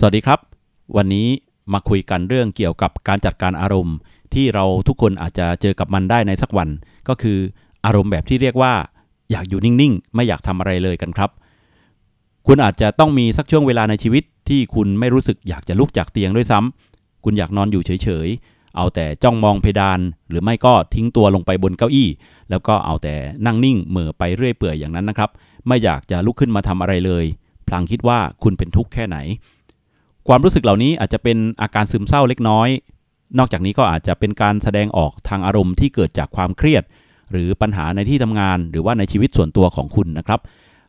สวัสดีครับ วันนี้มาคุยกันเรื่องเกี่ยวกับการจัดการอารมณ์ ที่เราทุกคนอาจจะเจอกับมันได้ในสักวัน ก็คืออารมณ์แบบที่เรียกว่า อยากอยู่นิ่ง ๆ ไม่อยากทำอะไรเลยกันครับ คุณอาจจะต้องมีสักช่วงเวลาในชีวิต ที่คุณไม่รู้สึกอยากจะลุกจากเตียงด้วยซ้ำ คุณอยากนอนอยู่เฉย ๆ เอาแต่จ้องมองเพดาน หรือไม่ก็ทิ้งตัวลงไปบนเก้าอี้ แล้วก็เอาแต่นั่งนิ่งเหม่อไปเรื่อยเปื่อยอย่างนั้นนะครับ ไม่อยากจะลุกขึ้นมาทำอะไรเลย พลังคิดว่าคุณเป็นทุกข์แค่ไหนความรู้สึกเหล่านี้อาจจะเป็นอาการซึมเศร้าเล็กน้อย นอกจากนี้ก็อาจจะเป็นการแสดงออกทางอารมณ์ที่เกิดจากความเครียดหรือปัญหาในที่ทำงานหรือว่าในชีวิตส่วนตัวของคุณนะครับ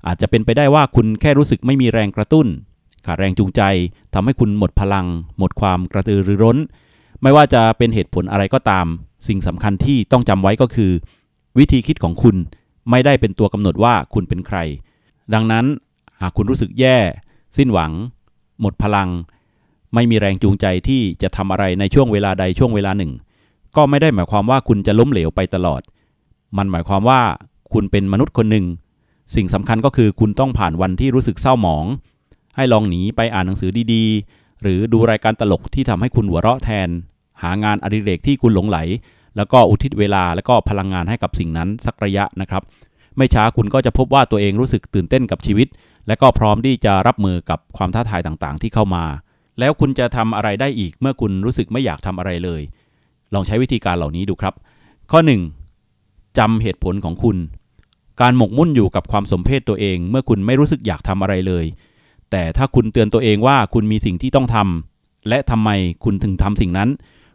อาจจะเป็นไปได้ว่าคุณแค่รู้สึกไม่มีแรงกระตุ้นขาดแรงจูงใจ ทำให้คุณหมดพลัง หมดความกระตือรือร้น ไม่ว่าจะเป็นเหตุผลอะไรก็ตาม สิ่งสำคัญที่ต้องจำไว้ก็คือ วิธีคิดของคุณไม่ได้เป็นตัวกำหนดว่าคุณเป็นใคร ดังนั้นหากคุณรู้สึกแย่ สิ้นหวังหมดพลัง ไม่มีแรงจูงใจที่จะทำอะไรในช่วงเวลาใดช่วงเวลาหนึ่ง ก็ไม่ได้หมายความว่าคุณจะล้มเหลวไปตลอด มันหมายความว่าคุณเป็นมนุษย์คนหนึ่ง สิ่งสำคัญก็คือ คุณต้องผ่านวันที่รู้สึกเศร้าหมอง ให้ลองหนีไปอ่านหนังสือดีๆ หรือดูรายการตลกที่ทำให้คุณหัวเราะแทน หางานอดิเรกที่คุณหลงไหล แล้วก็อุทิศเวลาและก็พลังงานให้กับสิ่งนั้นสักระยะนะครับ ไม่ช้าคุณก็จะพบว่าตัวเองรู้สึกตื่นเต้นกับชีวิตและก็พร้อมที่จะรับมือกับความท้าทายต่างๆ ที่เข้ามา แล้วคุณจะทำอะไรได้อีกเมื่อคุณรู้สึกไม่อยากทำอะไรเลย ลองใช้วิธีการเหล่านี้ดูครับ ข้อ1จำเหตุผลของคุณ การหมกมุ่นอยู่กับความสมเพศตัวเอง เมื่อคุณไม่รู้สึกอยากทำอะไรเลย แต่ถ้าคุณเตือนตัวเองว่า คุณมีสิ่งที่ต้องทำ และทำไมคุณถึงทำสิ่งนั้น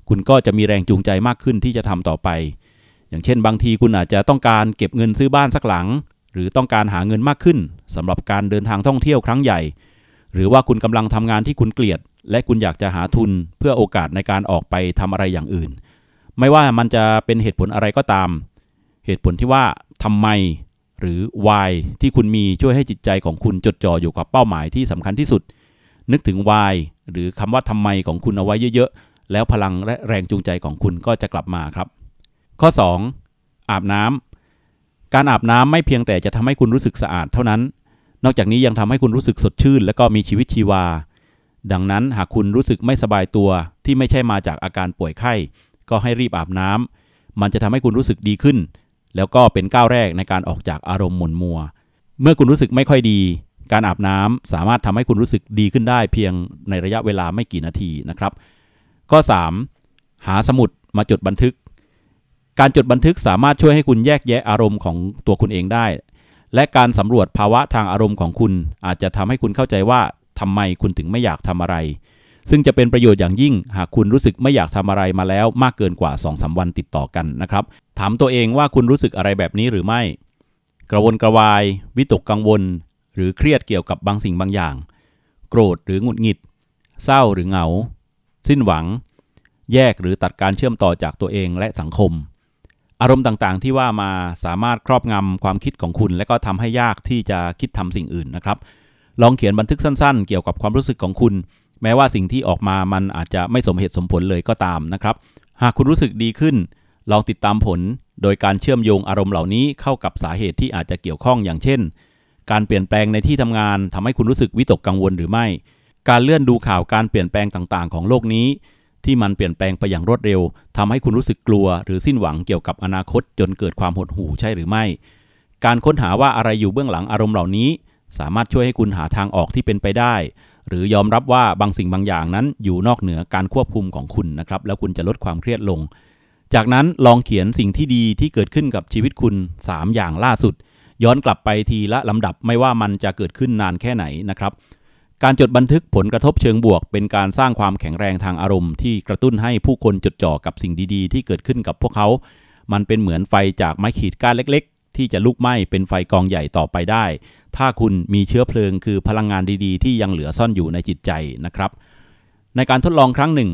คุณก็จะมีแรงจูงใจมากขึ้นที่จะทำต่อไป อย่างเช่น บางทีคุณอาจจะต้องการเก็บเงินซื้อบ้านสักหลังหรือต้องการหาเงินมากขึ้นสำหรับการเดินทางท่องเที่ยวครั้งใหญ่ หรือว่าคุณกำลังทำงานที่คุณเกลียด และคุณอยากจะหาทุนเพื่อโอกาสในการออกไปทำอะไรอย่างอื่น ไม่ว่ามันจะเป็นเหตุผลอะไรก็ตาม เหตุผลที่ว่าทำไมหรือ why ที่คุณมีช่วยให้จิตใจของคุณจดจ่ออยู่กับเป้าหมายที่สำคัญที่สุด นึกถึง why หรือคำว่าทำไมของคุณเอาไว้เยอะ ๆ แล้วพลังและแรงจูงใจของคุณก็จะกลับมาครับ ข้อ2อาบน้ำการอาบน้ำไม่เพียงแต่จะทำให้คุณรู้สึกสะอาดเท่านั้น นอกจากนี้ยังทำให้คุณรู้สึกสดชื่นและก็มีชีวิตชีวา ดังนั้นหากคุณรู้สึกไม่สบายตัว ที่ไม่ใช่มาจากอาการป่วยไข้ ก็ให้รีบอาบน้ำ มันจะทำให้คุณรู้สึกดีขึ้น แล้วก็เป็นก้าวแรกในการออกจากอารมณ์หม่นมัว เมื่อคุณรู้สึกไม่ค่อยดี การอาบน้ำสามารถทำให้คุณรู้สึกดีขึ้นได้ เพียงในระยะเวลาไม่กี่นาทีนะครับ ข้อ3หาสมุดมาจดบันทึกการจดบันทึกสามารถช่วยให้คุณแยกแยะอารมณ์ของตัวคุณเองได้ และการสำรวจภาวะทางอารมณ์ของคุณ อาจจะทำให้คุณเข้าใจว่า ทำไมคุณถึงไม่อยากทำอะไร ซึ่งจะเป็นประโยชน์อย่างยิ่ง หากคุณรู้สึกไม่อยากทำอะไรมาแล้วมากเกินกว่า2-3วันติดต่อกันนะครับ ถามตัวเองว่าคุณรู้สึกอะไรแบบนี้หรือไม่ กระวนกระวาย วิตกกังวล หรือเครียดเกี่ยวกับบางสิ่งบางอย่าง โกรธ หรือหงุดหงิด เศร้า หรือเหงา สิ้นหวัง แยกหรือตัดการเชื่อมต่อจากตัวเองและสังคมอารมณ์ต่างๆ ที่ว่ามาสามารถครอบงำความคิดของคุณ และก็ทำให้ยากที่จะคิดทำสิ่งอื่นนะครับลองเขียนบันทึกสั้นๆเกี่ยวกับความรู้สึกของคุณ แม้ว่าสิ่งที่ออกมามันอาจจะไม่สมเหตุสมผลเลยก็ตามนะครับหากคุณรู้สึกดีขึ้นลองติดตามผล โดยการเชื่อมโยงอารมณ์เหล่านี้เข้ากับสาเหตุที่อาจจะเกี่ยวข้องอย่างเช่น การเปลี่ยนแปลงในที่ทำงานทำให้คุณรู้สึกวิตกกังวลหรือไม่ การเลื่อนดูข่าวการเปลี่ยนแปลงต่าง ๆ ของโลกนี้ที่มันเปลี่ยนแปลงไปอย่างรวดเร็ว ทำให้คุณรู้สึกกลัวหรือสิ้นหวังเกี่ยวกับอนาคตจนเกิดความหดหู่ใช่หรือไม่ การค้นหาว่าอะไรอยู่เบื้องหลังอารมณ์เหล่านี้ สามารถช่วยให้คุณหาทางออกที่เป็นไปได้ หรือยอมรับว่าบางสิ่งบางอย่างนั้นอยู่นอกเหนือการควบคุมของคุณนะครับแล้วคุณจะลดความเครียดลง จากนั้นลองเขียนสิ่งที่ดีที่เกิดขึ้นกับชีวิตคุณ 3 อย่างล่าสุด ย้อนกลับไปทีละลำดับไม่ว่ามันจะเกิดขึ้นนานแค่ไหนนะครับการจดบันทึกผลกระทบเชิงบวก เป็นการสร้างความแข็งแรงทางอารมณ์ ที่กระตุ้นให้ผู้คนจดจ่อกับสิ่งดีๆ ที่เกิดขึ้นกับพวกเขา มันเป็นเหมือนไฟจากไม้ขีดก้านเล็กๆ ที่จะลุกไหม้เป็นไฟกองใหญ่ต่อไปได้ ถ้าคุณมีเชื้อเพลิงคือพลังงานดีๆ ที่ยังเหลือซ่อนอยู่ในจิตใจนะครับ ในการทดลองครั้งหนึ่ง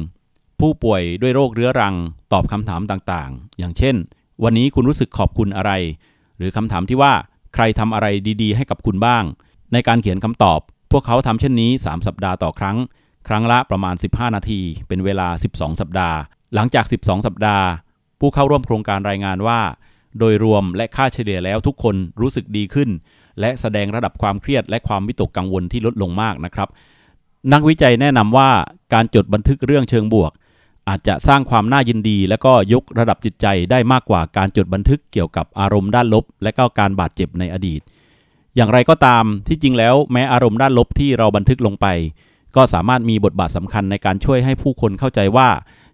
ผู้ป่วยด้วยโรคเรื้อรัง ตอบคำถามต่างๆ อย่างเช่น วันนี้คุณรู้สึกขอบคุณอะไร หรือคำถามที่ว่าใครทำอะไรดี ๆ ให้กับคุณบ้าง ในการเขียนคำตอบพวกเขาทำเช่นนี้ 3 สัปดาห์ต่อครั้ง ครั้งละประมาณ 15 นาที เป็นเวลา 12 สัปดาห์ หลังจาก 12 สัปดาห์ ผู้เข้าร่วมโครงการรายงานว่า โดยรวมและค่าเฉลี่ยแล้วทุกคนรู้สึกดีขึ้น และแสดงระดับความเครียดและความวิตกกังวลที่ลดลงมากนะครับ นักวิจัยแนะนำว่าการจดบันทึกเรื่องเชิงบวก อาจจะสร้างความน่ายินดี และก็ยกระดับจิตใจได้มากกว่าการจดบันทึกเกี่ยวกับอารมณ์ด้านลบ และก็การบาดเจ็บในอดีตอย่างไรก็ตาม ที่จริงแล้วแม้อารมณ์ด้านลบที่เราบันทึกลงไป ก็สามารถมีบทบาทสำคัญในการช่วยให้ผู้คนเข้าใจว่า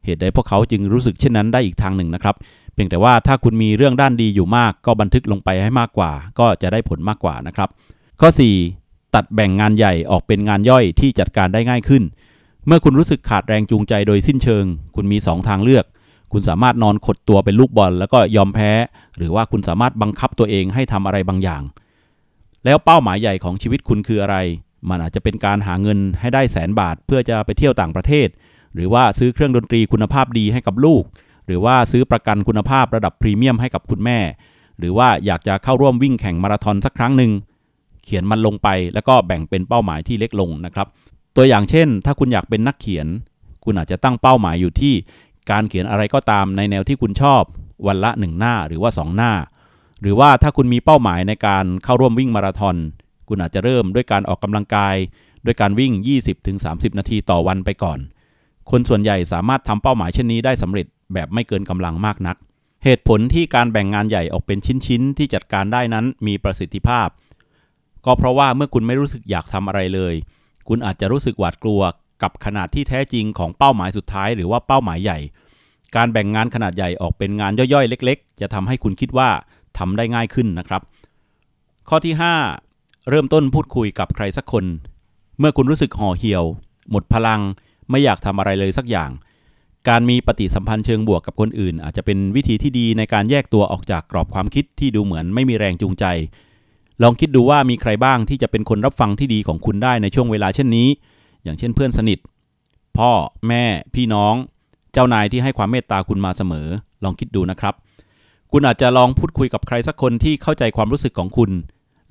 เหตุใดพวกเขา จึงรู้สึกเช่นนั้นได้อีกทางหนึ่งนะครับ เพียงแต่ว่าถ้าคุณมีเรื่องด้านดีอยู่มาก ก็บันทึกลงไปให้มากกว่า ก็จะได้ผลมากกว่านะครับ ข้อ 4. ตัดแบ่งงานใหญ่ออกเป็นงานย่อยที่จัดการได้ง่ายขึ้น เมื่อคุณรู้สึกขาดแรงจูงใจโดยสิ้นเชิง คุณมี2ทางเลือกคุณสามารถนอนขดตัวเป็นลูกบอล แล้วก็ยอมแพ้ หรือว่าคุณสามารถบังคับตัวเองให้ทำอะไรบางอย่างแล้วเป้าหมายใหญ่ของชีวิตคุณคืออะไร มันอาจจะเป็นการหาเงินให้ได้แสนบาทเพื่อจะไปเที่ยวต่างประเทศ หรือว่าซื้อเครื่องดนตรีคุณภาพดีให้กับลูก หรือว่าซื้อประกันคุณภาพระดับพรีเมียมให้กับคุณแม่ หรือว่าอยากจะเข้าร่วมวิ่งแข่งมาราธอนสักครั้งหนึ่งเขียนมันลงไปแล้วก็แบ่งเป็นเป้าหมายที่เล็กลงนะครับ ตัวอย่างเช่น ถ้าคุณอยากเป็นนักเขียน คุณอาจจะตั้งเป้าหมายอยู่ที่ การเขียนอะไรก็ตามในแนวที่คุณชอบ วันละ 1 หน้าหรือว่า 2 หน้าหรือว่าถ้าคุณมีเป้าหมายในการเข้าร่วมวิ่งมาราธอน คุณอาจจะเริ่มด้วยการออกกำลังกาย ด้วยการวิ่ง 20-30 นาทีต่อวันไปก่อน คนส่วนใหญ่สามารถทำเป้าหมายเช่นนี้ได้สำเร็จแบบไม่เกินกำลังมากนัก เหตุผลที่การแบ่งงานใหญ่ออกเป็นชิ้น ๆ ที่จัดการได้นั้นมีประสิทธิภาพ ก็เพราะว่าเมื่อคุณไม่รู้สึกอยากทำอะไรเลย คุณอาจจะรู้สึกหวาดกลัว กับขนาดที่แท้จริงของเป้าหมายสุดท้ายหรือว่าเป้าหมายใหญ่ การแบ่งงานขนาดใหญ่ออกเป็นงานย่อยๆเล็ก ๆ จะทำให้คุณคิดว่าทำได้ง่ายขึ้นนะครับ ข้อที่ 5 เริ่มต้นพูดคุยกับใครสักคน เมื่อคุณรู้สึกห่อเหี่ยว หมดพลังไม่อยากทำอะไรเลยสักอย่าง การมีปฏิสัมพันธ์เชิงบวกกับคนอื่น อาจจะเป็นวิธีที่ดีในการแยกตัวออกจากกรอบความคิดที่ดูเหมือนไม่มีแรงจูงใจ ลองคิดดูว่ามีใครบ้างที่จะเป็นคนรับฟังที่ดีของคุณได้ในช่วงเวลาเช่นนี้ อย่างเช่น เพื่อนสนิทพ่อแม่พี่น้อง เจ้านายที่ให้ความเมตตาคุณมาเสมอ ลองคิดดูนะครับคุณอาจจะลองพูดคุยกับใครสักคนที่เข้าใจความรู้สึกของคุณ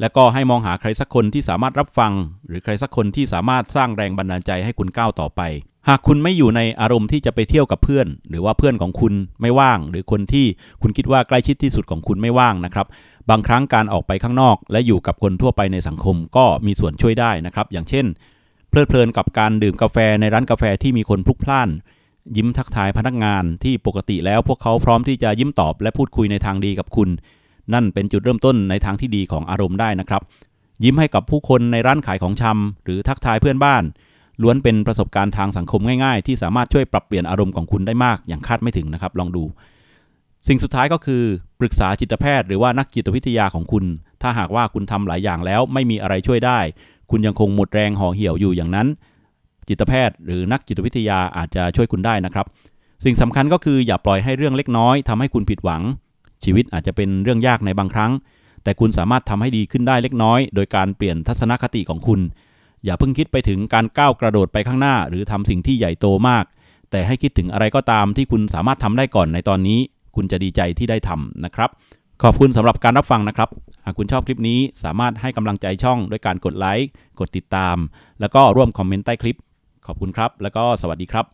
และก็ให้มองหาใครสักคนที่สามารถรับฟัง หรือใครสักคนที่สามารถสร้างแรงบันดาลใจให้คุณก้าวต่อไป หากคุณไม่อยู่ในอารมณ์ที่จะไปเที่ยวกับเพื่อน หรือว่าเพื่อนของคุณไม่ว่าง หรือคนที่คุณคิดว่าใกล้ชิดที่สุดของคุณไม่ว่างนะครับ บางครั้งการออกไปข้างนอก และอยู่กับคนทั่วไปในสังคมก็มีส่วนช่วยได้นะครับอย่างเช่น เพลิดเพลินกับการดื่มกาแฟในร้านกาแฟที่มีคนพลุกพล่านยิ้มทักทายพนักงานที่ปกติแล้วพวกเขาพร้อมที่จะยิ้มตอบและพูดคุยในทางดีกับคุณ นั่นเป็นจุดเริ่มต้นในทางที่ดีของอารมณ์ได้นะครับ ยิ้มให้กับผู้คนในร้านขายของชำ หรือทักทายเพื่อนบ้าน ล้วนเป็นประสบการณ์ทางสังคมง่ายๆ ที่สามารถช่วยปรับเปลี่ยนอารมณ์ของคุณได้มาก อย่างคาดไม่ถึงนะครับลองดู สิ่งสุดท้ายก็คือปรึกษาจิตแพทย์หรือว่านักจิตวิทยาของคุณ ถ้าหากว่าคุณทำหลายอย่างแล้วไม่มีอะไรช่วยได้ คุณยังคงหมดแรงห่อเหี่ยวอยู่อย่างนั้นจิตแพทย์ หรือนักจิตวิทยาอาจจะช่วยคุณได้นะครับ สิ่งสำคัญก็คืออย่าปล่อยให้เรื่องเล็กน้อย ทำให้คุณผิดหวัง ชีวิตอาจจะเป็นเรื่องยากในบางครั้ง แต่คุณสามารถทำให้ดีขึ้นได้เล็กน้อย โดยการเปลี่ยนทัศนคติของคุณ อย่าเพิ่งคิดไปถึงการก้าวกระโดดไปข้างหน้า หรือทำสิ่งที่ใหญ่โตมาก แต่ให้คิดถึงอะไรก็ตามที่คุณสามารถทำได้ก่อนในตอนนี้คุณจะดีใจที่ได้ทำนะครับ ขอบคุณสำหรับการรับฟังนะครับ หากคุณชอบคลิปนี้สามารถให้กำลังใจช่องด้วยการกดไลค์กดติดตาม แล้วก็ร่วมคอมเมนต์ใต้คลิปขอบคุณครับ แล้วก็สวัสดีครับ